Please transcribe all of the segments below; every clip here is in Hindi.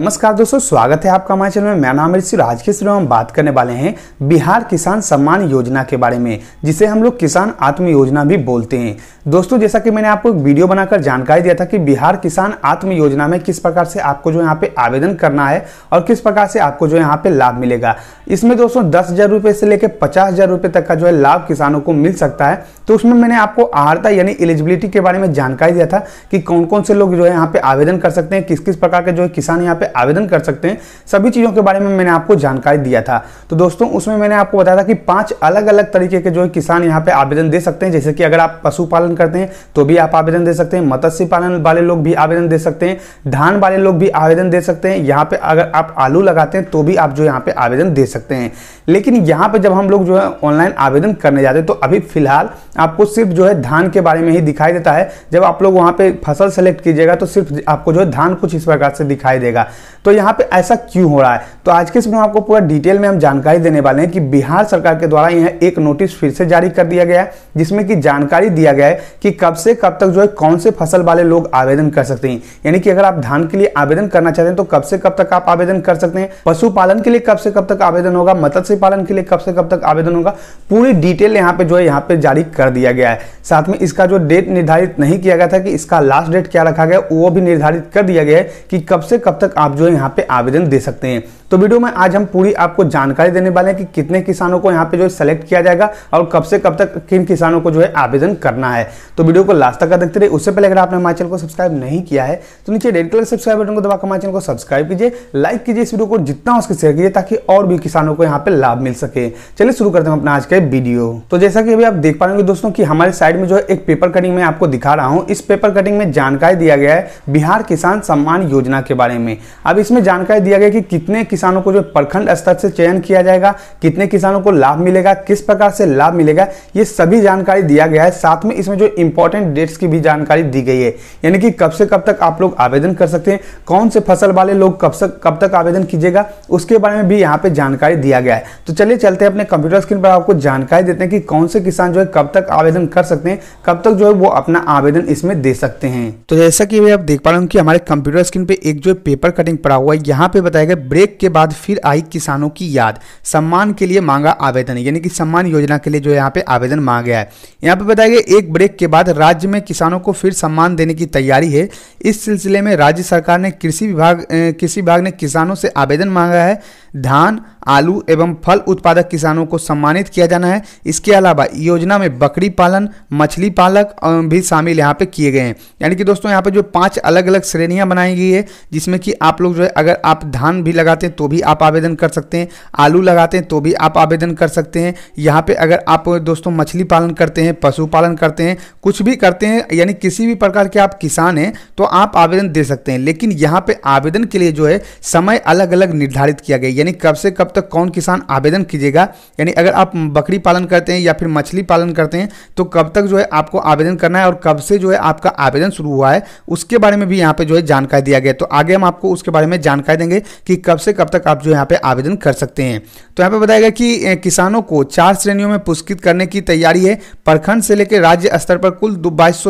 नमस्कार दोस्तों स्वागत है आपका हमारे चैनल में मैं नाम ऋषि राज के हम बात करने वाले हैं बिहार किसान सम्मान योजना के बारे में जिसे हम लोग किसान आत्म योजना भी बोलते हैं दोस्तों जैसा कि मैंने आपको एक वीडियो बनाकर जानकारी दिया था कि बिहार किसान आत्म योजना में किस प्रकार से आपको जो यहाँ पे आवेदन करना है और किस प्रकार से आपको जो यहाँ पे लाभ मिलेगा इसमें दोस्तों दस हजार से लेकर पचास हजार तक का जो है लाभ किसानों को मिल सकता है तो उसमें मैंने आपको आहारता यानी एलिजिबिलिटी के बारे में जानकारी दिया था कि कौन कौन से लोग जो है यहाँ पे आवेदन कर सकते हैं किस किस प्रकार के जो है किसान यहाँ पे आवेदन कर सकते हैं सभी चीज़ों के बारे में मैंने आपको जानकारी दिया था तो दोस्तों उसमें मैंने आपको बताया था कि पांच अलग अलग तरीके के जो है किसान यहाँ पे आवेदन दे सकते हैं जैसे कि अगर आप पशुपालन करते हैं तो भी आप आवेदन दे सकते हैं मत्स्य पालन वाले लोग भी आवेदन दे सकते हैं धान वाले लोग भी आवेदन दे सकते हैं यहाँ पे अगर आप आलू लगाते हैं तो भी आप जो यहाँ पे आवेदन दे सकते हैं लेकिन यहाँ पे जब हम लोग जो है ऑनलाइन आवेदन करने जाते हैं तो अभी फिलहाल आपको सिर्फ जो है धान के बारे में ही दिखाई देता है जब आप लोग वहाँ पे फसल सेलेक्ट कीजिएगा तो सिर्फ आपको जो है धान कुछ इस प्रकार से दिखाई देगा तो यहाँ पे ऐसा क्यों हो रहा है तो आज के इसमें आपको पूरा डिटेल में हम जानकारी देने वाले हैं कि बिहार सरकार के द्वारा यह एक नोटिस फिर से जारी कर दिया गया है जिसमें कि जानकारी दिया गया है कि कब से कब तक जो है कौन से फसल वाले लोग आवेदन कर सकते हैं यानी कि अगर आप धान के लिए आवेदन करना चाहते हैं तो कब से कब तक आप आवेदन कर सकते हैं पशुपालन के लिए कब से कब तक आवेदन होगा मत्स्य पालन के लिए कब से कब तक आवेदन होगा पूरी डिटेल यहाँ पे जो है यहाँ पे जारी कर दिया गया है साथ में इसका जो डेट निर्धारित नहीं किया गया था कि इसका लास्ट डेट क्या रखा गया वो भी निर्धारित कर दिया गया है कि कब से कब तक आप जो है यहाँ पे आवेदन दे सकते हैं तो वीडियो में आज हम पूरी आपको जानकारी देने वाले हैं कि कितने किसानों को यहाँ पे जो है सेलेक्ट किया जाएगा और कब से कब तक किन किसानों को जो है आवेदन करना है तो वीडियो को लास्ट तक देखते रहे उससे पहले अगर आपने हमारे चैनल को सब्सक्राइब नहीं किया है तो नीचे रेड कलर सब्सक्राइब बटन को दबाकर हमारे चैनल को सब्सक्राइब कीजिए लाइक कीजिए इस वीडियो को जितना उसके शेयर कीजिए ताकि और भी किसानों को यहाँ पे लाभ मिल सके चलिए शुरू करते हैं अपना आज का वीडियो तो जैसा कि अभी आप देख पा रहे दोस्तों की हमारे साइड में जो है एक पेपर कटिंग में आपको दिखा रहा हूँ इस पेपर कटिंग में जानकारी दिया गया है बिहार किसान सम्मान योजना के बारे में अब इसमें जानकारी दिया गया कि कितने किसानों को जो प्रखंड स्तर से चयन किया जाएगा कितने किसानों को लाभ मिलेगा किस प्रकार से लाभ मिलेगा ये सभी जानकारी दिया गया है साथ में इसमें जो इंपॉर्टेंट डेट्स की भी जानकारी दी गई है यानी कि कब से कब तक आप लोग आवेदन कर सकते हैं कौन से फसल वाले लोग कब से कब तक आवेदन कीजिएगा उसके बारे में भी यहाँ पे जानकारी दिया गया है तो चलिए चलते हैं अपने कंप्यूटर स्क्रीन पर आपको जानकारी देते हैं कि कौन से किसान जो है कब तक आवेदन कर सकते हैं कब तक जो है वो अपना आवेदन इसमें दे सकते हैं तो जैसा कि आप देख पा रहे हो कि हमारे कंप्यूटर स्क्रीन पे एक जो पेपर कटिंग पड़ा हुआ है यहाँ पे बताया गया ब्रेक के बाद फिर आई किसानों की याद सम्मान के लिए मांगा आवेदन यानी कि सम्मान योजना के लिए जो यहाँ पे आवेदन मांगा गया है यहाँ पे बताया गया एक ब्रेक के बाद राज्य में किसानों को फिर सम्मान देने की तैयारी है इस सिलसिले में राज्य सरकार ने कृषि विभाग कृषि विभाग ने किसानों से आवेदन मांगा है धान आलू एवं फल उत्पादक किसानों को सम्मानित किया जाना है इसके अलावा योजना में बकरी पालन मछली पालक भी शामिल यहाँ पे किए गए हैं यानी कि दोस्तों यहाँ पे जो पांच अलग अलग श्रेणियां बनाई गई है जिसमें कि आप आप लोग जो है अगर आप धान भी लगाते हैं तो भी आप आवेदन कर सकते हैं आलू लगाते हैं तो भी आप आवेदन कर सकते हैं यहाँ पे अगर आप दोस्तों मछली पालन करते हैं पशुपालन करते हैं कुछ भी करते हैं यानी किसी भी प्रकार के आप किसान हैं तो आप आवेदन दे सकते हैं लेकिन यहाँ पर आवेदन के लिए जो है समय अलग अलग निर्धारित किया गया यानी कब से कब तक कौन किसान आवेदन कीजिएगा यानी अगर आप बकरी पालन करते हैं या फिर मछली पालन करते हैं तो कब तक जो है आपको आवेदन करना है और कब से जो है आपका आवेदन शुरू हुआ है उसके बारे में भी यहाँ पे जो है जानकारी दिया गया तो आगे हम आपको उस उसके बारे में जानकारी देंगे कि कब से कब तक आप जो यहाँ पे आवेदन कर सकते हैं तो यहाँ पे बताया गया कि किसानों को चार श्रेणियों में पुरस्कृत करने की तैयारी है प्रखंड से लेकर राज्य स्तर पर कुल बाईस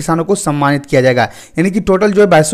किसानों को सम्मानित किया जाएगा यानी कि टोटल जो है बाईस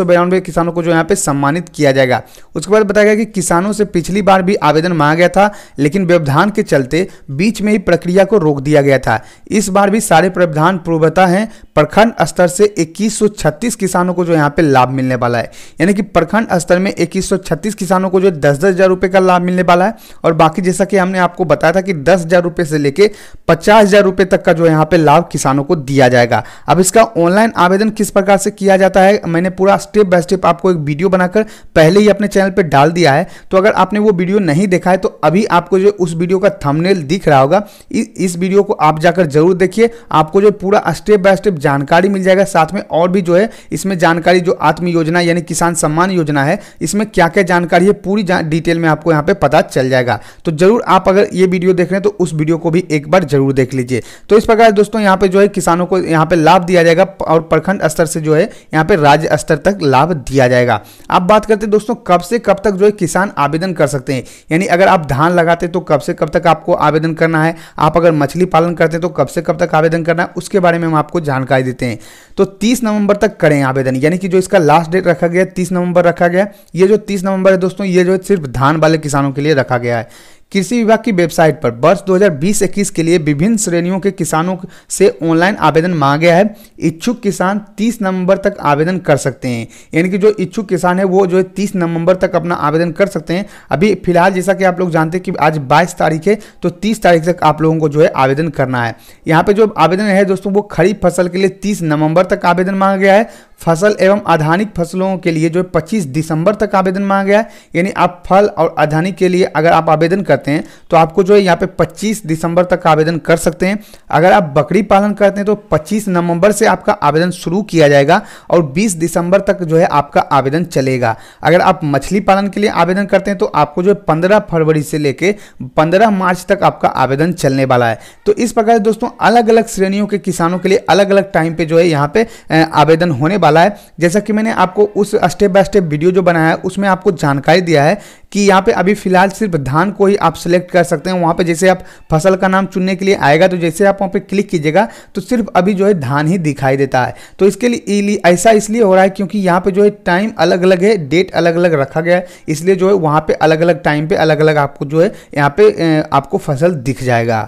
किसानों को जो यहाँ पे सम्मानित किया जाएगा उसके बाद बताया गया कि किसानों से पिछली बार भी आवेदन मांगा गया था लेकिन व्यवधान के चलते बीच में ही प्रक्रिया को रोक दिया गया था इस बार भी सारे प्रावधान पूर्वता हैं प्रखंड स्तर से 2136 किसानों को जो यहाँ पे लाभ मिलने वाला है यानी कि प्रखंड स्तर में 2136 किसानों को जो दस दस हज़ार रुपये का लाभ मिलने वाला है और बाकी जैसा कि हमने आपको बताया था कि दस हज़ार रुपये से लेके पचास हज़ार रुपये तक का जो यहाँ पे लाभ किसानों को दिया जाएगा अब इसका ऑनलाइन आवेदन किस प्रकार से किया जाता है मैंने पूरा स्टेप बाय स्टेप आपको एक वीडियो बनाकर पहले ही अपने चैनल पर डाल दिया है तो अगर आपने वो वीडियो नहीं देखा है तो अभी आपको जो उस वीडियो का थमनेल दिख रहा होगा इस वीडियो को आप जाकर जरूर देखिए आपको जो पूरा स्टेप बाय स्टेप जानकारी मिल जाएगा साथ में और भी जो है इसमें जानकारी जो आत्म योजना यानी किसान सम्मान योजना है इसमें क्या क्या जानकारी है पूरी डिटेल में आपको यहाँ पे पता चल जाएगा तो जरूर आप अगर ये वीडियो देख रहे हैं तो उस वीडियो को भी एक बार जरूर देख लीजिए तो इस प्रकार दोस्तों यहाँ पे जो है किसानों को यहाँ पे लाभ दिया जाएगा और प्रखंड स्तर से जो है यहाँ पे राज्य स्तर तक लाभ दिया जाएगा आप बात करते हैं दोस्तों कब से कब तक जो है किसान आवेदन कर सकते हैं यानी अगर आप धान लगाते हैं तो कब से कब तक आपको आवेदन करना है आप अगर मछली पालन करते हैं तो कब से कब तक आवेदन करना है उसके बारे में हम आपको जानकारी दिखाई देते हैं तो 30 नवंबर तक करें आवेदन यानी कि जो इसका लास्ट डेट रखा गया है तीस नवंबर रखा गया ये जो तीस नवंबर है दोस्तों ये जो है सिर्फ धान वाले किसानों के लिए रखा गया है कृषि विभाग की वेबसाइट पर वर्ष 2020-21 के लिए विभिन्न श्रेणियों के किसानों से ऑनलाइन आवेदन मांगा गया है इच्छुक किसान 30 नवंबर तक आवेदन कर सकते हैं यानी कि जो इच्छुक किसान है वो जो है तीस नवंबर तक अपना आवेदन कर सकते हैं अभी फिलहाल जैसा कि आप लोग जानते हैं कि आज बाईस तारीख है तो तीस तारीख तक आप लोगों को जो है आवेदन करना है यहाँ पर जो आवेदन है दोस्तों वो खरीफ फसल के लिए तीस नवम्बर तक आवेदन मांगा गया है फसल एवं आधानिक फसलों के लिए जो 25 दिसंबर तक आवेदन मांगा गया है यानी आप फल और आधानिक के लिए अगर आप आवेदन करते हैं तो आपको जो है यहाँ पे 25 दिसंबर तक आवेदन कर सकते हैं अगर आप बकरी पालन करते हैं तो 25 नवंबर से आपका आवेदन शुरू किया जाएगा और 20 दिसंबर तक जो है आपका आवेदन चलेगा अगर आप मछली पालन के लिए आवेदन करते हैं तो आपको जो है पंद्रह फरवरी से लेकर पंद्रह मार्च तक आपका आवेदन चलने वाला है तो इस प्रकार दोस्तों अलग अलग श्रेणियों के किसानों के लिए अलग अलग टाइम पे जो है यहाँ पे आवेदन होने वाला है जैसा कि मैंने आपको उस स्टेप बाय स्टेप वीडियो जो बनाया है उसमें आपको जानकारी दिया है कि यहाँ पे अभी फिलहाल सिर्फ धान को ही आप सिलेक्ट कर सकते हैं वहाँ पे जैसे आप फसल का नाम चुनने के लिए आएगा तो जैसे आप वहाँ पे क्लिक कीजिएगा तो सिर्फ अभी जो है धान ही दिखाई देता है तो इसके लिए ऐसा इसलिए हो रहा है क्योंकि यहाँ पे जो है टाइम अलग अलग है डेट अलग अलग रखा गया है इसलिए जो है वहाँ पर अलग अलग टाइम पर अलग अलग आपको जो है यहाँ पे आपको फसल दिख जाएगा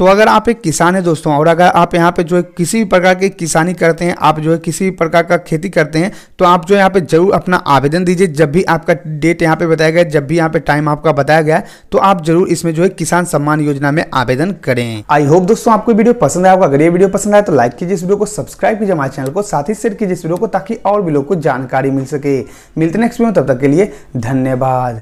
तो अगर आप एक किसान है दोस्तों और अगर आप यहाँ पे जो है किसी भी प्रकार की किसानी करते हैं आप जो है किसी भी प्रकार का खेती करते हैं तो आप जो यहाँ पे जरूर अपना आवेदन दीजिए जब भी आपका डेट यहाँ पे बताया गया जब भी यहाँ पे टाइम आपका बताया गया तो आप जरूर इसमें जो है किसान सम्मान योजना में आवेदन करें आई होप दोस्तों आपको वीडियो पसंद आया अगर ये वीडियो पसंद आया तो लाइक कीजिए इस वीडियो को सब्सक्राइब कीजिए हमारे चैनल को साथ ही शेयर कीजिए इस वीडियो को ताकि और भी लोग को जानकारी मिल सके मिलते नेक्स्ट वीडियो तब तक के लिए धन्यवाद